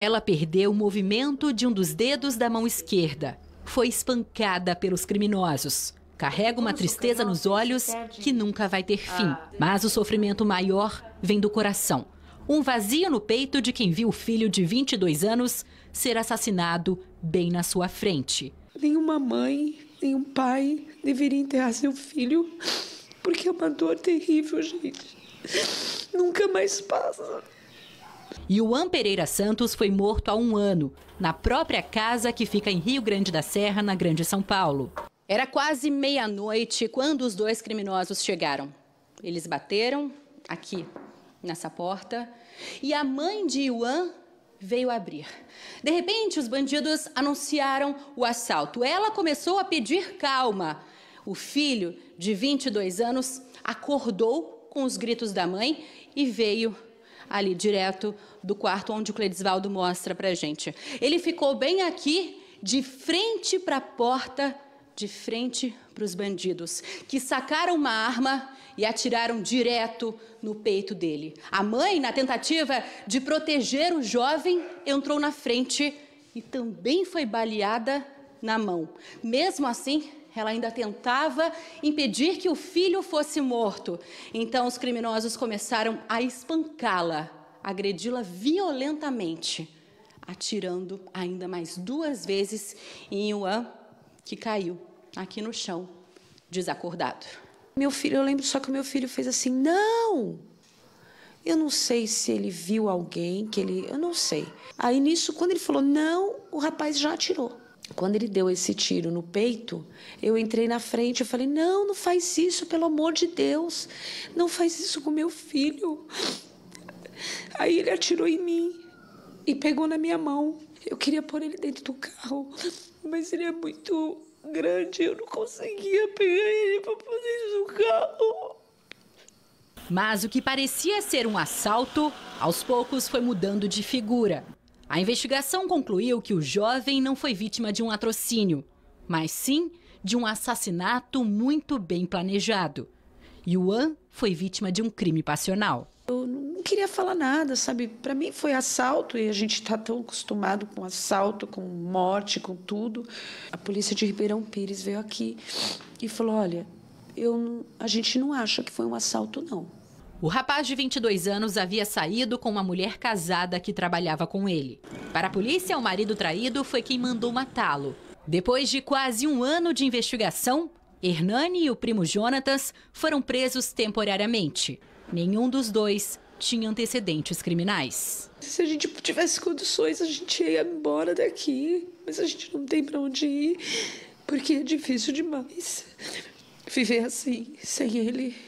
Ela perdeu o movimento de um dos dedos da mão esquerda. Foi espancada pelos criminosos. Carrega uma tristeza nos olhos que nunca vai ter fim. Ah. Mas o sofrimento maior vem do coração. Um vazio no peito de quem viu o filho de 22 anos ser assassinado bem na sua frente. Nenhuma mãe, nenhum pai deveria enterrar seu filho, porque é uma dor terrível, gente. Nunca mais passa. Yuan Pereira Santos foi morto há um ano, na própria casa que fica em Rio Grande da Serra, na Grande São Paulo. Era quase meia-noite quando os dois criminosos chegaram. Eles bateram aqui, nessa porta, e a mãe de Yuan veio abrir. De repente, os bandidos anunciaram o assalto. Ela começou a pedir calma. O filho, de 22 anos, acordou com os gritos da mãe e veio ali, direto do quarto onde o Cledisvaldo mostra para gente. Ele ficou bem aqui, de frente para a porta, de frente para os bandidos, que sacaram uma arma e atiraram direto no peito dele. A mãe, na tentativa de proteger o jovem, entrou na frente e também foi baleada na mão. Mesmo assim, ela ainda tentava impedir que o filho fosse morto. Então os criminosos começaram a espancá-la, agredi-la violentamente, atirando ainda mais duas vezes em Yuan, que caiu aqui no chão, desacordado. Meu filho, eu lembro só que meu filho fez assim: "Não!" Eu não sei se ele viu alguém que ele, eu não sei. Aí nisso, quando ele falou: "Não", o rapaz já atirou quando ele deu esse tiro no peito, eu entrei na frente e falei: Não, não faz isso, pelo amor de Deus. Não faz isso com meu filho. Aí ele atirou em mim e pegou na minha mão. Eu queria pôr ele dentro do carro, mas ele é muito grande, eu não conseguia pegar ele para pôr dentro do carro. Mas o que parecia ser um assalto, aos poucos foi mudando de figura. A investigação concluiu que o jovem não foi vítima de um atrocínio, mas sim de um assassinato muito bem planejado. Yuan foi vítima de um crime passional. Eu não queria falar nada, sabe? Para mim foi assalto e a gente está tão acostumado com assalto, com morte, com tudo. A polícia de Ribeirão Pires veio aqui e falou: olha, eu, a gente não acha que foi um assalto, não. O rapaz de 22 anos havia saído com uma mulher casada que trabalhava com ele. Para a polícia, o marido traído foi quem mandou matá-lo. Depois de quase um ano de investigação, Hernani e o primo Jonatas foram presos temporariamente. Nenhum dos dois tinha antecedentes criminais. Se a gente tivesse condições, a gente ia embora daqui, mas a gente não tem para onde ir, porque é difícil demais viver assim, sem ele.